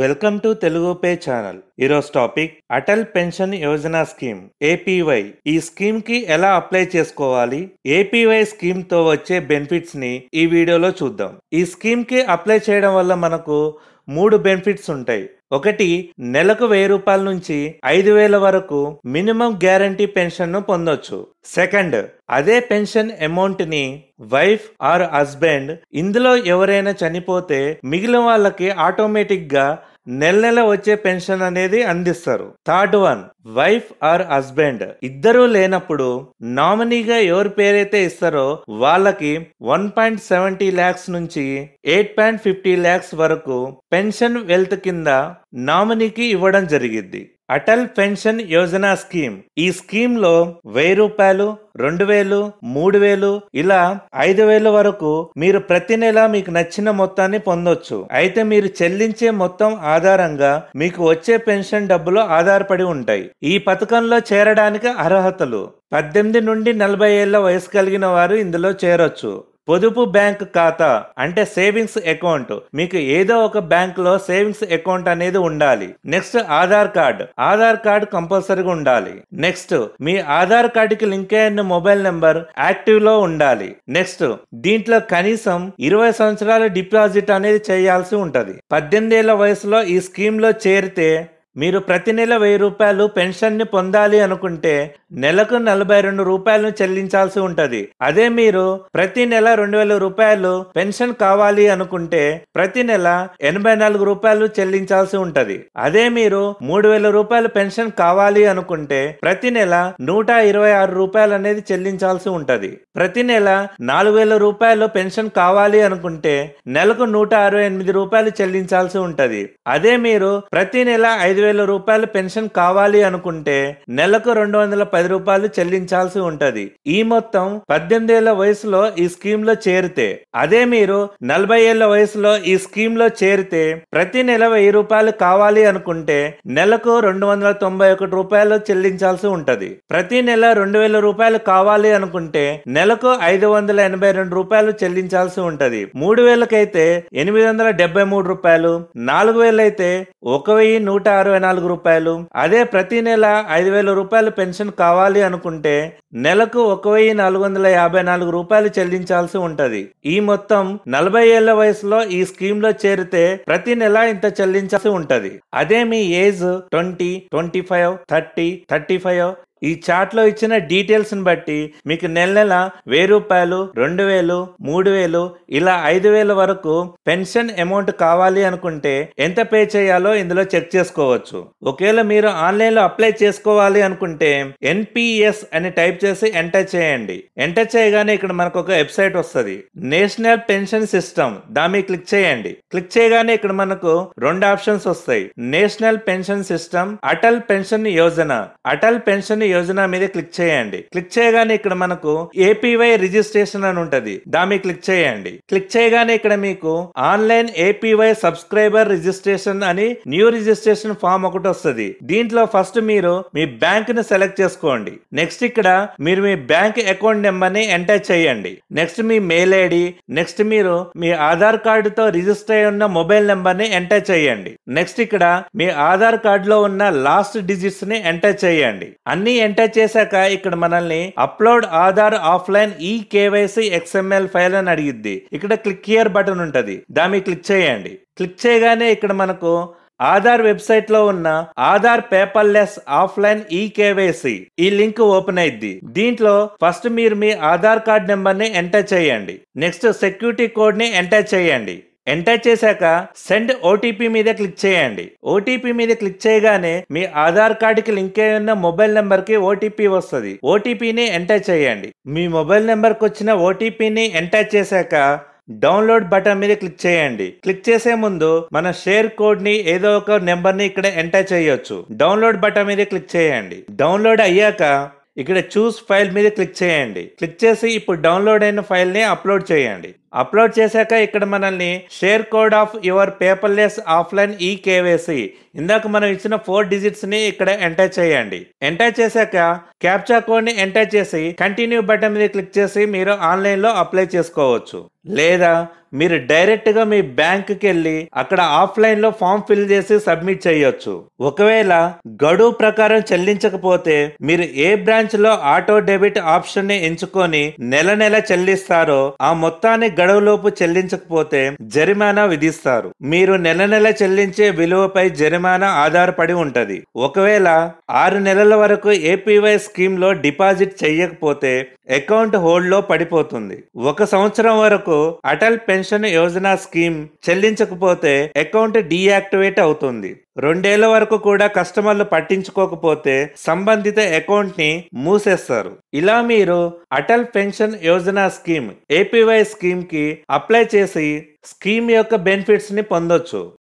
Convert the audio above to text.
welcome to Telugu pay channel ఈరోజు topic Atal pension Yojana scheme APY ఈ scheme కి ఎలా అప్లై చేసుకోవాలి ఏపీవై స్కీమ్ తో వచ్చే బెనిఫిట్స్ ని ఈ వీడియోలో చూద్దాం ఈ స్కీమ్ కి అప్లై చేయడం వల్ల మనకు మూడు బెనిఫిట్స్ ఉంటాయి ఒకటి నెలకు వెయ్యి రూపాయల నుంచి ఐదు వేల వరకు మినిమం గ్యారంటీ పెన్షన్ను పొందొచ్చు సెకండ్ అదే పెన్షన్ అమౌంట్ని వైఫ్ ఆర్ హస్బెండ్ ఇందులో ఎవరైనా చనిపోతే మిగిలిన వాళ్ళకి ఆటోమేటిక్గా నెల నెల వచ్చే పెన్షన్ అనేది అందిస్తారు third one wife or husband ఇద్దరూ లేనప్పుడు నామినీగా ఎవరి పేరైతే ఇస్తారో వాళ్ళకి వన్ పాయింట్ సెవెంటీ ల్యాక్స్ నుంచి ఎయిట్ పాయింట్ ఫిఫ్టీ ల్యాక్స్ వరకు పెన్షన్ వెల్త్ కింద నామినీకి ఇవ్వడం జరిగింది అటల్ పెన్షన్ యోజన స్కీమ్ ఈ స్కీమ్ లో వెయ్యి రూపాయలు రెండు వేలు మూడు వేలు ఇలా ఐదు వేల వరకు మీరు ప్రతి నెల మీకు నచ్చిన మొత్తాన్ని పొందొచ్చు అయితే మీరు చెల్లించే మొత్తం ఆధారంగా మీకు వచ్చే పెన్షన్ డబ్బులు ఆధారపడి ఉంటాయి ఈ పథకంలో చేరడానికి అర్హతలు పద్దెనిమిది నుండి నలభై ఏళ్ల వయసు కలిగిన వారు ఇందులో చేరొచ్చు పొదుపు బ్యాంక్ ఖాతా అంటే సేవింగ్స్ అకౌంట్ మీకు ఏదో ఒక బ్యాంక్ లో సేవింగ్స్ అకౌంట్ అనేది ఉండాలి next Aadhaar card Aadhaar card కంపల్సరీగా ఉండాలి నెక్స్ట్ మీ ఆధార్ కి లింక్ అయిన మొబైల్ నెంబర్ యాక్టివ్ లో ఉండాలి నెక్స్ట్ దీంట్లో కనీసం ఇరవై సంవత్సరాల డిపాజిట్ అనేది చేయాల్సి ఉంటది పద్దెనిమిది ఏళ్ల వయసులో ఈ స్కీమ్ లో చేరితే మీరు ప్రతి నెల వెయ్యి రూపాయలు పెన్షన్ని పొందాలి అనుకుంటే నెలకు నలభై రెండు రూపాయలను చెల్లించాల్సి ఉంటుంది అదే మీరు ప్రతి నెల రెండు వేల రూపాయలు పెన్షన్ కావాలి అనుకుంటే ప్రతి నెల ఎనభై నాలుగు రూపాయలు చెల్లించాల్సి ఉంటుంది అదే మీరు మూడు వేల రూపాయలు పెన్షన్ కావాలి అనుకుంటే ప్రతి నెల నూట ఇరవై ఆరు రూపాయలు అనేది చెల్లించాల్సి ఉంటుంది ప్రతి నెల నాలుగు వేల రూపాయలు పెన్షన్ కావాలి అనుకుంటే నెలకు నూట అరవై ఎనిమిది రూపాయలు చెల్లించాల్సి ఉంటుంది అదే మీరు ప్రతి నెల ఐదు వేల రూపాయలు పెన్షన్ కావాలి అనుకుంటే నెలకు రెండు వందల పది రూపాయలు చెల్లించాల్సి ఉంటది ఈ మొత్తం పద్దెనిమిది ఏళ్ల వయసులో ఈ స్కీమ్ లో చేరితే అదే మీరు నలభై ఏళ్ల వయసులో ఈ స్కీమ్ లో చేరితే ప్రతి నెల వెయ్యి రూపాయలు కావాలి అనుకుంటే నెలకు రెండు వందల తొంభై ఒకటి రూపాయలు చెల్లించాల్సి ఉంటది ప్రతి నెల రెండు వేల రూపాయలు కావాలి అనుకుంటే నెలకు ఐదు వందల ఎనభై రెండు రూపాయలు చెల్లించాల్సి ఉంటది మూడు వేలకైతే ఎనిమిది వందల డెబ్బై మూడు రూపాయలు నాలుగు వేలైతే ఒక వెయ్యి నూట అరవై ఇరవై నాలుగు రూపాయలు అదే ప్రతి నెల ఐదు వేల రూపాయలు పెన్షన్ కావాలి అనుకుంటే నెలకు ఒక వెయ్యి నాలుగు వందల యాభై నాలుగు రూపాయలు చెల్లించాల్సి ఉంటది ఈ మొత్తం నలభై ఏళ్ల వయసులో ఈ స్కీమ్ లో చేరితే ప్రతి నెల ఇంత చెల్లించాల్సి ఉంటది అదే మీ age twenty twenty five thirty thirty five ఈ చాట్లో ఇచ్చిన డీటెయిల్స్ని బట్టి మీకు నెల నెల వెయ్యి రూపాయలు రెండు వేలు మూడు వేలు ఇలా ఐదు వేల వరకు పెన్షన్ అమౌంట్ కావాలి అనుకుంటే ఎంత పే చేయాలో ఇందులో చెక్ చేసుకోవచ్చు ఒకవేళ మీరు ఆన్లైన్లో అప్లై చేసుకోవాలి అనుకుంటే ఎన్పిఎస్ అని టైప్ చేసి ఎంటర్ చేయండి ఎంటర్ చేయగానే ఇక్కడ మనకు ఒక వెబ్సైట్ వస్తుంది నేషనల్ పెన్షన్ సిస్టమ్ దాని క్లిక్ చేయండి క్లిక్ చేయగానే ఇక్కడ మనకు రెండు ఆప్షన్స్ వస్తాయి national pension system Atal pension Yojana Atal pension Yojana మీద క్లిక్ చేయండి క్లిక్ చేయగానే ఇక్కడ మనకు ఏపీవై రిజిస్ట్రేషన్ అని ఉంటది దాని క్లిక్ చేయండి క్లిక్ చేయగానే ఇక్కడ మీకు ఆన్లైన్ ఏపీవై సబ్స్క్రైబర్ రిజిస్ట్రేషన్ అని న్యూ రిజిస్ట్రేషన్ ఫామ్ ఒకటి వస్తుంది దీంట్లో ఫస్ట్ మీరు మీ బ్యాంక్ ని సెలెక్ట్ చేసుకోండి నెక్స్ట్ ఇక్కడ మీరు మీ బ్యాంక్ అకౌంట్ నెంబర్ ని ఎంటర్ చేయండి నెక్స్ట్ మీ మెయిల్ ఐడి నెక్స్ట్ మీరు మీ ఆధార్ కార్డుతో రిజిస్టర్ అయి ఉన్న మొబైల్ నెంబర్ ని ఎంటర్ చేయండి నెక్స్ట్ ఇక్కడ మీ ఆధార్ లో ఉన్న లాస్ట్ డిజిట్స్ ని ఎంటర్ చేయండి అన్ని ఎంటర్ చేశాక ఇక్కడ మనల్ని upload Aadhaar offline e KYC XML file అని అడిగిద్ది ఇక్కడ క్లిక్ హియర్ బటన్ ఉంటుంది దాన్ని క్లిక్ చేయండి క్లిక్ చేయగానే ఇక్కడ మనకు ఆధార్ వెబ్సైట్ లో ఉన్న Aadhaar paperless offline e KYC ఈ లింక్ ఓపెన్ అయింది దీంట్లో ఫస్ట్ మీరు మీ ఆధార్ కార్డ్ నెంబర్ ని ఎంటర్ చేయండి నెక్స్ట్ సెక్యూరిటీ కోడ్ ని ఎంటర్ చేయండి ఎంటర్ చేశాక సెండ్ ఓటీపీ మీద క్లిక్ చేయండి ఓటీపీ మీద క్లిక్ చేయగానే మీ ఆధార్ కార్డుకి లింక్ అయి ఉన్న మొబైల్ నెంబర్కి ఓటీపీ వస్తుంది ఓటీపీని ఎంటర్ చేయండి మీ మొబైల్ నెంబర్కి వచ్చిన ఓటీపీని ఎంటర్ చేశాక డౌన్లోడ్ బటన్ మీద క్లిక్ చేయండి క్లిక్ చేసే ముందు మన షేర్ కోడ్ ని ఏదో ఒక నెంబర్ ని ఇక్కడ ఎంటర్ చేయొచ్చు డౌన్లోడ్ బటన్ మీద క్లిక్ చేయండి డౌన్లోడ్ అయ్యాక ఇక్కడ చూస్ ఫైల్ మీద క్లిక్ చేయండి క్లిక్ చేసి ఇప్పుడు డౌన్లోడ్ అయిన ఫైల్ని అప్లోడ్ చేయండి అప్లోడ్ చేశాక ఇక్కడ మనల్ని share code of your paperless offline e KYC ఇందాక మనం ఇచ్చిన ఫోర్ డిజిట్స్ని ఇక్కడ ఎంటర్ చేయండి ఎంటర్ చేశాక క్యాప్చా ని ఎంటర్ చేసి కంటిన్యూ బటన్ మీద క్లిక్ చేసి మీరు ఆన్లైన్లో అప్లై చేసుకోవచ్చు లేదా మీరు డైరెక్ట్గా మీ కి వెళ్ళి అక్కడ ఆఫ్లైన్లో ఫామ్ ఫిల్ చేసి సబ్మిట్ చేయొచ్చు ఒకవేళ గడువు ప్రకారం చెల్లించకపోతే మీరు ఏ బ్రాంచ్లో ఆటో డెబిట్ ఆప్షన్ని ఎంచుకొని నెల నెల చెల్లిస్తారో ఆ మొత్తాన్ని గడువులోపు చెల్లించకపోతే జరిమానా విధిస్తారు మీరు నెల నెల చెల్లించే విలువపై జరిమానా ఆధారపడి ఉంటది ఒకవేళ ఆరు నెలల వరకు ఏపీవై స్కీమ్ లో డిపాజిట్ చేయకపోతే అకౌంట్ హోల్డ్ లో పడిపోతుంది ఒక సంవత్సరం వరకు అటల్ పెన్షన్ యోజన స్కీమ్ చెల్లించకపోతే అకౌంట్ డీయాక్టివేట్ అవుతుంది రెండేళ్ల వరకు కూడా కస్టమర్లు పట్టించుకోకపోతే సంబంధిత అకౌంట్ ని మూసేస్తారు ఇలా మీరు Atal pension Yojana scheme APY scheme కి అప్లై చేసి స్కీమ్ యొక్క బెనిఫిట్స్ ని పొందొచ్చు